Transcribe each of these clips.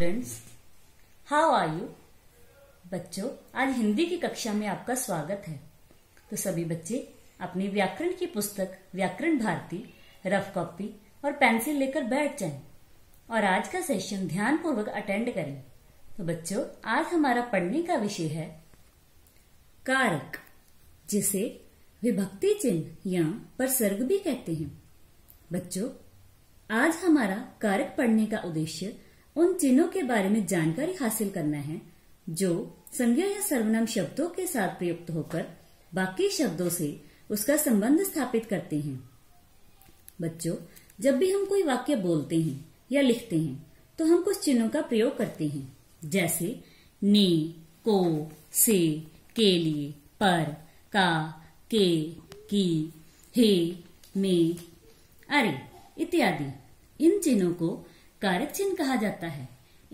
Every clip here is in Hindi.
स्टूडेंट्स हाउ आर यू बच्चों आज हिंदी की कक्षा में आपका स्वागत है तो सभी बच्चे अपनी व्याकरण की पुस्तक व्याकरण भारती रफ कॉपी और पेंसिल लेकर बैठ जाएं और आज का सेशन ध्यान पूर्वक अटेंड करें तो बच्चों आज हमारा पढ़ने का विषय है कारक जिसे विभक्ति चिन्ह या परसर्ग भी कहते हैं बच्चों आज हमारा कारक पढ़ने का उद्देश्य उन चिन्हों के बारे में जानकारी हासिल करना है जो संज्ञा या सर्वनाम शब्दों के साथ प्रयुक्त होकर बाकी शब्दों से उसका संबंध स्थापित करते हैं बच्चों जब भी हम कोई वाक्य बोलते हैं या लिखते हैं तो हम कुछ चिन्हों का प्रयोग करते हैं जैसे ने को से के लिए पर का के की हे में अरे इत्यादि इन चिन्हों को कारक चिन्ह कहा जाता है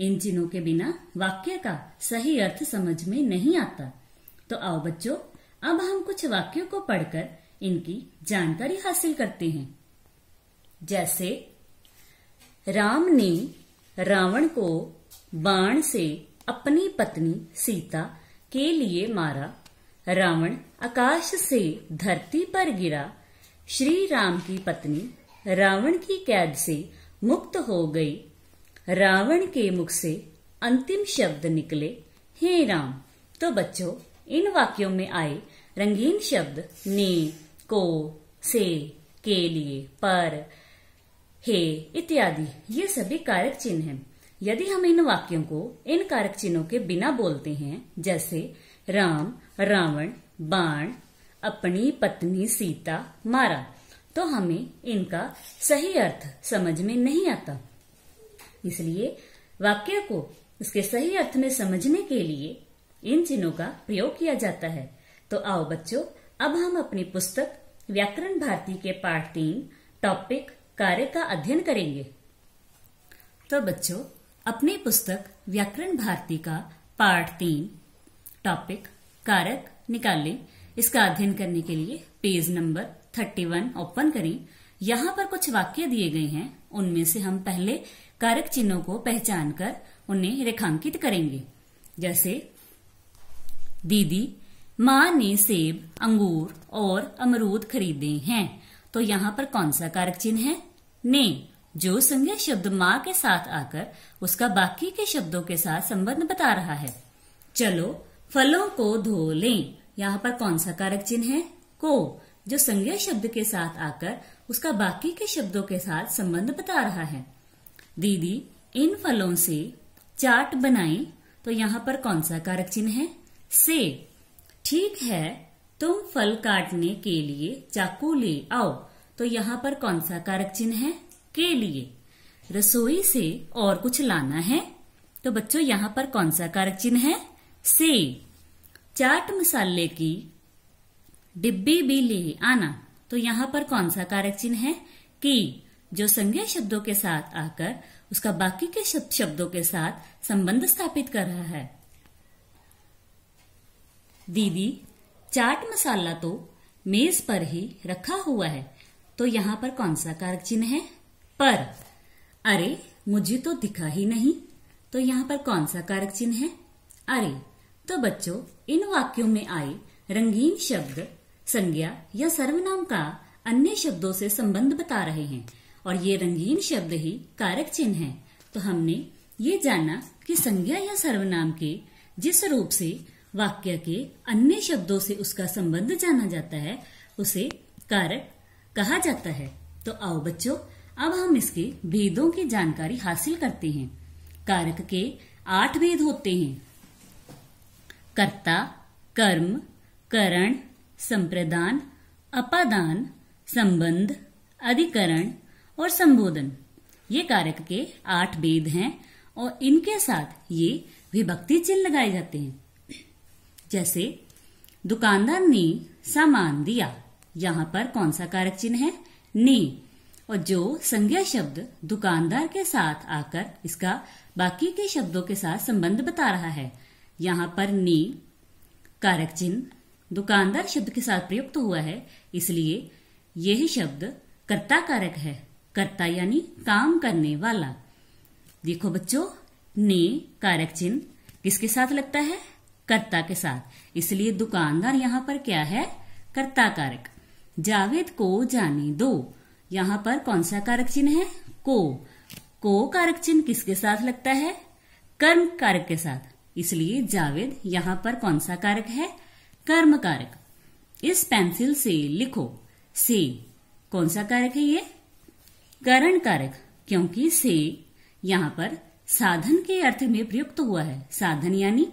इन चिन्हों के बिना वाक्य का सही अर्थ समझ में नहीं आता तो आओ बच्चों अब हम कुछ वाक्यों को पढ़कर इनकी जानकारी हासिल करते हैं जैसे राम ने रावण को बाण से अपनी पत्नी सीता के लिए मारा रावण आकाश से धरती पर गिरा श्री राम की पत्नी रावण की कैद से मुक्त हो गई रावण के मुख से अंतिम शब्द निकले हे राम तो बच्चों इन वाक्यों में आए रंगीन शब्द ने को से के लिए पर हे इत्यादि ये सभी कारक चिन्ह हैं। यदि हम इन वाक्यों को इन कारक चिन्हों के बिना बोलते हैं जैसे राम रावण बाण अपनी पत्नी सीता मारा तो हमें इनका सही अर्थ समझ में नहीं आता इसलिए वाक्य को उसके सही अर्थ में समझने के लिए इन चिन्हों का प्रयोग किया जाता है तो आओ बच्चों अब हम अपनी पुस्तक व्याकरण भारती के पाठ तीन टॉपिक कार्य का अध्ययन करेंगे तो बच्चों अपनी पुस्तक व्याकरण भारती का पाठ तीन टॉपिक कारक निकालें इसका अध्ययन करने के लिए page number thirty one open करें यहाँ पर कुछ वाक्य दिए गए हैं उनमें से हम पहले कारक चिन्हों को पहचान कर उन्हें रेखांकित करेंगे जैसे दीदी माँ ने सेब अंगूर और अमरूद खरीदे हैं तो यहाँ पर कौन सा कारक चिन्ह है ने जो संज्ञा शब्द माँ के साथ आकर उसका बाकी के शब्दों के साथ संबंध बता रहा है चलो फलों को धो लें यहाँ पर कौन सा कारक चिन्ह है को जो संज्ञा शब्द के साथ आकर उसका बाकी के शब्दों के साथ संबंध बता रहा है दीदी इन फलों से चाट बनाई तो यहाँ पर कौन सा कारक चिन्ह है से ठीक है तुम फल काटने के लिए चाकू ले आओ तो यहाँ पर कौन सा कारक चिन्ह है के लिए रसोई से और कुछ लाना है तो बच्चों यहाँ पर कौन सा कारक चिन्ह है से चाट मसाले की डिब्बे भी ले आना तो यहाँ पर कौन सा कारक चिन्ह है कि जो संज्ञा शब्दों के साथ आकर उसका बाकी के शब्द शब्दों के साथ संबंध स्थापित कर रहा है दीदी चाट मसाला तो मेज पर ही रखा हुआ है तो यहाँ पर कौन सा कारक चिन्ह है पर अरे मुझे तो दिखा ही नहीं तो यहाँ पर कौन सा कारक चिन्ह है अरे तो बच्चों इन वाक्यों में आए रंगीन शब्द संज्ञा या सर्वनाम का अन्य शब्दों से संबंध बता रहे हैं और ये रंगीन शब्द ही कारक चिन्ह है तो हमने ये जाना कि संज्ञा या सर्वनाम के जिस रूप से वाक्य के अन्य शब्दों से उसका संबंध जाना जाता है उसे कारक कहा जाता है तो आओ बच्चों अब हम इसके भेदों की जानकारी हासिल करते हैं कारक के आठ भेद होते हैं कर्ता कर्म करण संप्रदान अपादान संबंध अधिकरण और संबोधन ये कारक के आठ वेद हैं और इनके साथ ये विभक्ति चिन्ह लगाए जाते हैं जैसे दुकानदार ने सामान दिया यहाँ पर कौन सा कारक चिन्ह है ने और जो संज्ञा शब्द दुकानदार के साथ आकर इसका बाकी के शब्दों के साथ संबंध बता रहा है यहाँ पर ने कारक चिन्ह दुकानदार शब्द के साथ प्रयुक्त हुआ है इसलिए यही शब्द कर्ता कारक है कर्ता यानी काम करने वाला देखो बच्चों ने कारक चिन्ह किसके साथ लगता है कर्ता के साथ इसलिए दुकानदार यहाँ पर क्या है कर्ता कारक जावेद को जाने दो यहाँ पर कौन सा कारक चिन्ह है को को कारक चिन्ह किसके साथ लगता है कर्म कारक के साथ इसलिए जावेद यहाँ पर कौन सा कारक है कर्म कारक इस पेंसिल से लिखो से कौन सा कारक है ये करण कारक क्योंकि से यहाँ पर साधन के अर्थ में प्रयुक्त हुआ है साधन यानी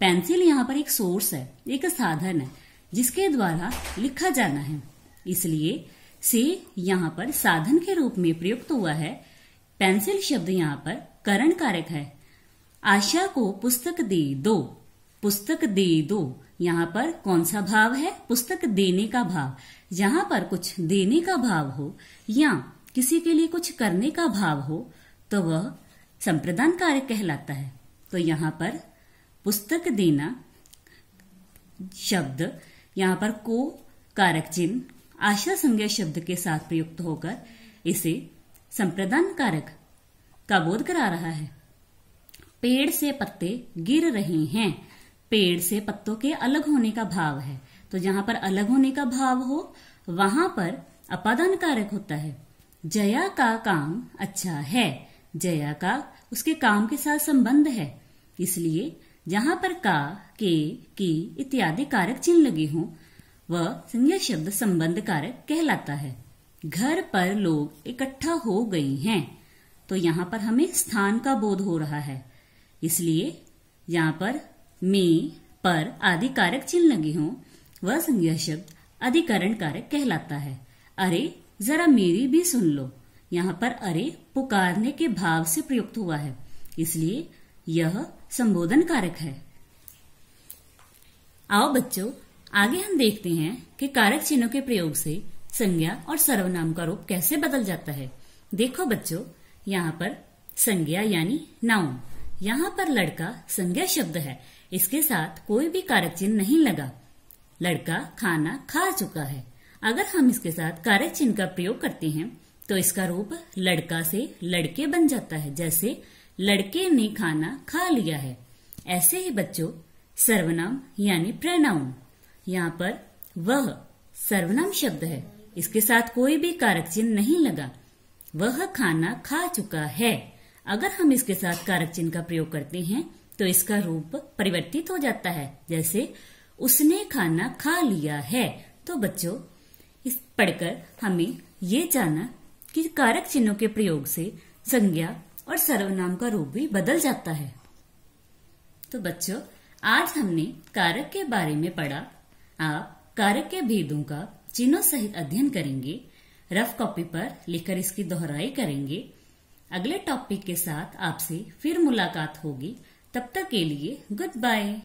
पेंसिल यहाँ पर एक सोर्स है एक साधन है जिसके द्वारा लिखा जाना है इसलिए से यहाँ पर साधन के रूप में प्रयुक्त हुआ है पेंसिल शब्द यहाँ पर करण कारक है आशा को पुस्तक दे दो पुस्तक दे दो यहाँ पर कौन सा भाव है पुस्तक देने का भाव जहां पर कुछ देने का भाव हो या किसी के लिए कुछ करने का भाव हो तो वह संप्रदान कार्य कहलाता है तो यहाँ पर पुस्तक देना शब्द यहाँ पर को कारक चिन्ह आशा संज्ञा शब्द के साथ प्रयुक्त होकर इसे संप्रदान कारक का बोध करा रहा है पेड़ से पत्ते गिर रहे हैं पेड़ से पत्तों के अलग होने का भाव है तो जहां पर अलग होने का भाव हो वहां पर अपादान कारक होता है जया का काम अच्छा है जया का उसके काम के साथ संबंध है इसलिए जहां पर का के की इत्यादि कारक चिन्ह लगे हों वह संज्ञा शब्द संबंध कारक कहलाता है घर पर लोग इकट्ठा हो गई हैं तो यहाँ पर हमें स्थान का बोध हो रहा है इसलिए यहाँ पर में पर आदि कारक चिन्ह लगे हों वह संज्ञा शब्द अधिकरण कारक कहलाता है अरे जरा मेरी भी सुन लो यहाँ पर अरे पुकारने के भाव से प्रयुक्त हुआ है इसलिए यह संबोधन कारक है आओ बच्चों आगे हम देखते हैं कि कारक चिन्हों के प्रयोग से संज्ञा और सर्वनाम का रूप कैसे बदल जाता है देखो बच्चों यहाँ पर संज्ञा यानी नाउन यहाँ पर लड़का संज्ञा शब्द है इसके साथ कोई भी कारक चिन्ह नहीं लगा लड़का खाना खा चुका है अगर हम इसके साथ कारक चिन्ह का प्रयोग करते हैं तो इसका रूप लड़का से लड़के बन जाता है जैसे लड़के ने खाना खा लिया है ऐसे ही बच्चों सर्वनाम यानी प्रणाम यहाँ पर वह सर्वनाम शब्द है इसके साथ कोई भी कारक चिन्ह नहीं लगा वह खाना खा चुका है अगर हम इसके साथ कारक चिन्ह का प्रयोग करते हैं तो इसका रूप परिवर्तित हो जाता है जैसे उसने खाना खा लिया है तो बच्चों इस पढ़कर हमें ये जाना कि कारक चिन्हों के प्रयोग से संज्ञा और सर्वनाम का रूप भी बदल जाता है तो बच्चों आज हमने कारक के बारे में पढ़ा आप कारक के भेदों का चिन्हों सहित अध्ययन करेंगे रफ कॉपी पर लिखकर इसकी दोहराई करेंगे अगले टॉपिक के साथ आपसे फिर मुलाकात होगी तब तक के लिए गुड बाय